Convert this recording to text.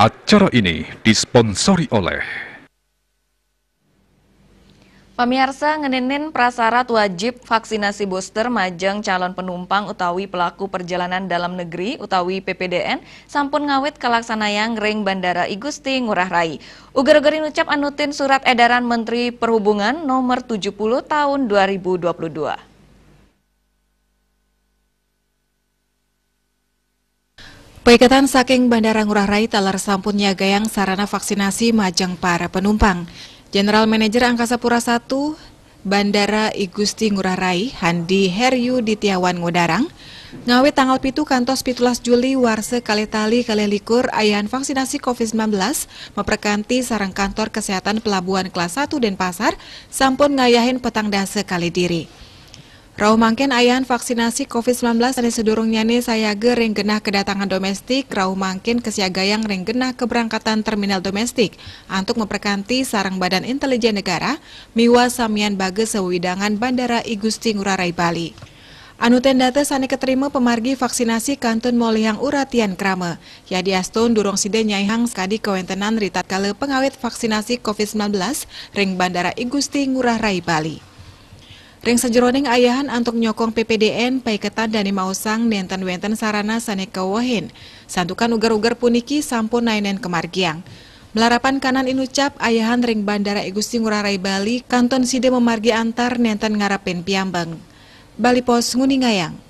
Acara ini disponsori oleh Pemirsa ngenenin prasarat wajib vaksinasi booster majeng calon penumpang utawi pelaku perjalanan dalam negeri utawi PPDN sampun ngawit yang ring Bandara Igusti Ngurah Rai. Uger-ugerin ucap anutin surat edaran Menteri Perhubungan nomor 70 tahun 2022. Pengikatan saking Bandara Ngurah Rai talar sampun nyagayang sarana vaksinasi majang para penumpang. General Manager Angkasa Pura I Bandara I Gusti Ngurah Rai Handi Heryu Ditiawan Ngodarang ngawit tanggal pitu kantos pitulas Juli warse kali tali kali likur ayahan vaksinasi COVID-19 memperkanti sarang kantor kesehatan pelabuhan kelas 1 Denpasar, pasar sampun ngayahin petang dasa kali diri. Rauh mangken ayahan vaksinasi COVID-19 dari sedurung nyane saya ring genah kedatangan domestik, rauh mangken kesiagayang ring genah keberangkatan terminal domestik. Antuk memperkanti sarang badan intelijen negara, miwa samian bagus sewidangan Bandara Igusti Ngurah Rai Bali. Anu tendate sani keterima pemargi vaksinasi kantun moliang Uratian krama. Ya diastun durung side nyaihang skadi kewentenan ritat kale pengawet vaksinasi COVID-19 ring Bandara Igusti Ngurah Rai Bali. Ring sejeroning ayahan antuk nyokong PPDN paiketan dani mausang nenten-wenten sarana Wohin. Santukan ugar-ugar puniki sampun nainen kemargiang. Melarapan kanan inucap ayahan ring Bandara Igusti Ngurah Rai Bali kanton side memargi antar nenten ngarapin piambang. Bali Pos Nguningayang.